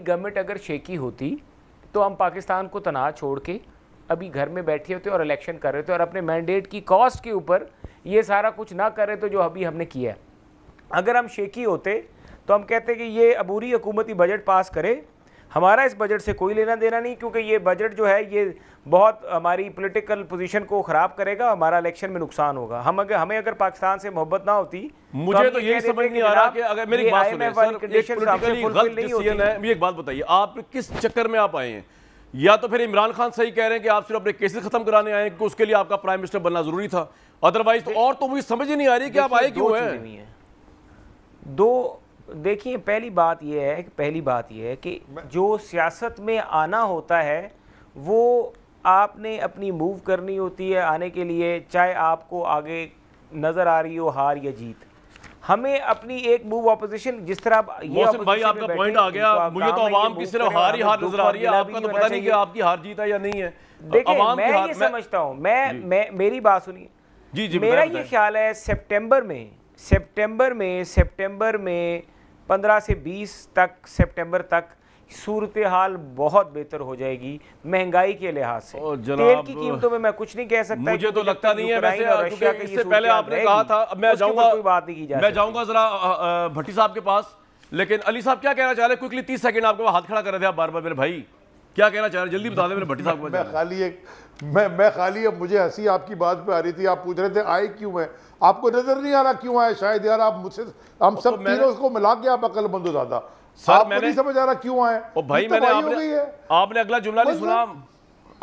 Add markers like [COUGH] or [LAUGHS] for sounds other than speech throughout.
Government अगर shaky होती तो हम पाकिस्तान को तनाव छोड़ के अभी घर में बैठे होते और इलेक्शन कर रहे थे और अपने मैंडेट की कॉस्ट के ऊपर ये सारा कुछ ना कर रहे तो जो अभी हमने किया है अगर हम शेकी होते तो हम कहते कि ये अबूरी हुकूमती बजट पास करे हमारा इस बजट से कोई लेना देना नहीं क्योंकि ये बजट जो है ये बहुत हमारी पॉलिटिकल पोजीशन को ख़राब करेगा हमारा इलेक्शन में नुकसान होगा हम अगर हमें अगर पाकिस्तान से मोहब्बत ना होती मुझे तो, तो यही समझ नहीं आ रहा कि अगर मेरी बात सुने सर एक बात बताइए आप किस चक्कर में आप आए हैं या तो फिर इमरान खान सही कह रहे हैं कि आप सिर्फ अपने केसेस खत्म कराने आए हैं कि उसके लिए आपका प्राइम मिनिस्टर बनना जरूरी था अदरवाइज तो और तो मुझे समझ ही नहीं आ रही कि आप आए क्यों हैं दो देखिए पहली बात यह है कि पहली बात यह है कि जो सियासत में आना होता है वो आपने अपनी मूव करनी होती है आने के लिए चाहे आपको आगे नज़र आ रही हो हार या जीत हमें अपनी एक मूव ऑपोजिशन जिस तरह ये भाई आपका पॉइंट आ गया तो मुझे तो आवाम की सिर्फ हार ही हार नजर आ रही है आपका तो पता नहीं कि आपकी हार जीत है या नहीं है देखिए मैं ये समझता हूँ मैं मेरी बात सुनिए जी जी मेरा ये ख्याल है सितंबर में सितंबर में सितंबर में 15 से 20 तक सितंबर तक सूरत हाल बहुत बेहतर हो जाएगी महंगाई के लिहाज से तेल की कीमतों में मैं कुछ नहीं कह सकता मुझे तो लगता नहीं है वैसे इससे पहले आपने कहा था अब मैं जाऊंगा कोई बात नहीं की जाए मैं जाऊंगा जरा भट्टी साहब के पास लेकिन अली साहब क्या कहना चाह रहे क्विकली तीस सेकंड आपके हाथ खड़ा कर रहे थे आप बार बार मेरे भाई क्या कहना चाह रहे हैं जल्दी बता दें मेरे भट्टी साहब को मैं खाली एक मैं मैं खाली अब मुझे हंसी आपकी बात पे आ रही थी आप पूछ रहे थे आए क्यों है आपको नजर नहीं आ रहा क्यों आए शायद यार आप मुझसे हम तो सब तीनों उसको मिला के आप अकलमंद हो ज्यादा सर मैंने नहीं समझ आ रहा क्यों आए और भाई तो मैंने आपने अगला जुमला नहीं सुना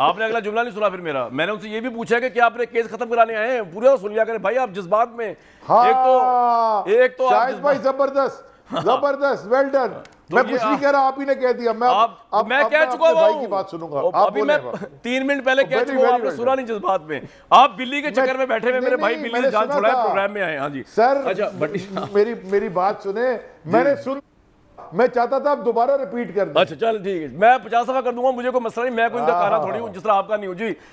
आपने अगला जुमला नहीं सुना फिर मेरा मैंने उनसे ये भी पूछा कि क्या आपने केस खत्म कराने आए हैं पूरे सुन लिया करें भाई आप जिस बात में तो- हाँ, एक तो एक तो जबरदस्त हाँ। जबरदस्त वेल डन तो मैं कुछ नहीं कह रहा आप ही ने कह दिया मैं आप, आप, मैं कह चुका भाई की बात सुनूंगा आप अभी मैं तीन मिनट पहले कह चुका हूं आपने सुना नहीं जज्बात में आप बिल्ली के चक्कर में बैठे हुए मेरे भाई बिल्ली ने जान छुड़ाया प्रोग्राम में आए हां जी सर अच्छा [LAUGHS] मेरी मेरी बात सुने मैंने सुन मैं चाहता था आप दोबारा रिपीट कर दें अच्छा चल ठीक है मैं पचास दफा कर दूंगा मुझे कोई मसला नहीं मैं कोई इनका हाँ, कारा हाँ, थोड़ी हाँ, हूँ जिस तरह आपका नहीं हो जी